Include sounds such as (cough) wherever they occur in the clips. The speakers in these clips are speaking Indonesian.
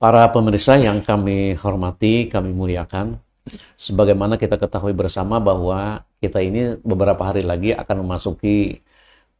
Para pemirsa yang kami hormati, kami muliakan, sebagaimana kita ketahui bersama bahwa kita ini beberapa hari lagi akan memasuki,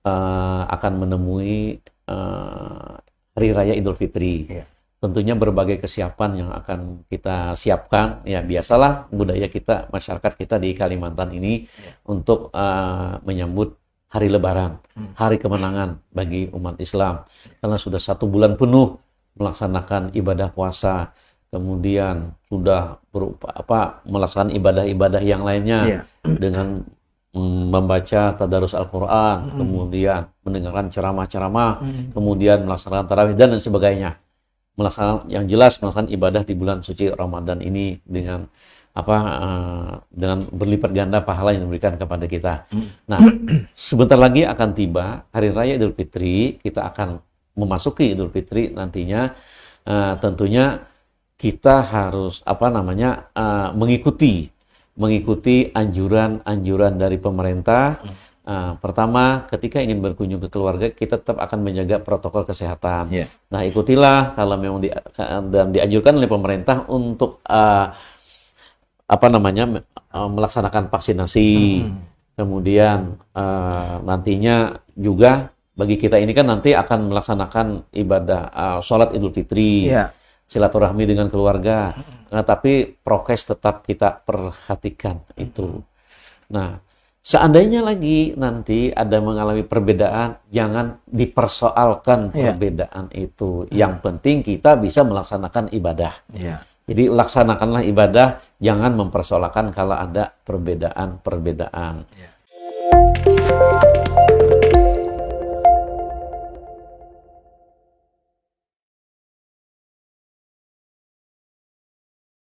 uh, akan menemui uh, Hari Raya Idul Fitri. Yeah. Tentunya berbagai kesiapan yang akan kita siapkan, ya biasalah budaya kita, masyarakat kita di Kalimantan ini yeah. untuk uh, menyambut hari Lebaran, hmm. hari kemenangan bagi umat Islam. Karena sudah satu bulan penuh melaksanakan ibadah puasa, kemudian sudah berupa apa melaksanakan ibadah-ibadah yang lainnya iya. dengan membaca tadarus Al-Qur'an, hmm. kemudian mendengarkan ceramah-ceramah, hmm. kemudian melaksanakan tarawih dan, lain sebagainya melaksanakan yang jelas melaksanakan ibadah di bulan suci Ramadan ini dengan apa uh, dengan berlipat ganda pahala yang diberikan kepada kita. Hmm. Nah, (clears throat) sebentar lagi akan tiba hari raya Idul Fitri, kita akan memasuki Idul Fitri nantinya uh, tentunya kita harus apa namanya uh, mengikuti mengikuti anjuran-anjuran dari pemerintah. Hmm Uh, pertama, ketika ingin berkunjung ke keluarga, kita tetap akan menjaga protokol kesehatan. Yeah. Nah, ikutilah kalau memang di, dan dianjurkan oleh pemerintah untuk uh, apa namanya eh, melaksanakan vaksinasi. Hmm. Kemudian uh, nantinya juga bagi kita ini kan nanti akan melaksanakan ibadah uh, sholat Idul Fitri, yeah. silaturahmi dengan keluarga. Hmm. Nah, tapi prokes tetap kita perhatikan itu. Hmm. Nah. Seandainya lagi nanti ada mengalami perbedaan, jangan dipersoalkan iya. perbedaan itu. Yang penting kita bisa melaksanakan ibadah. Ya. Jadi laksanakanlah ibadah, jangan mempersoalkan kalau ada perbedaan-perbedaan. Ya.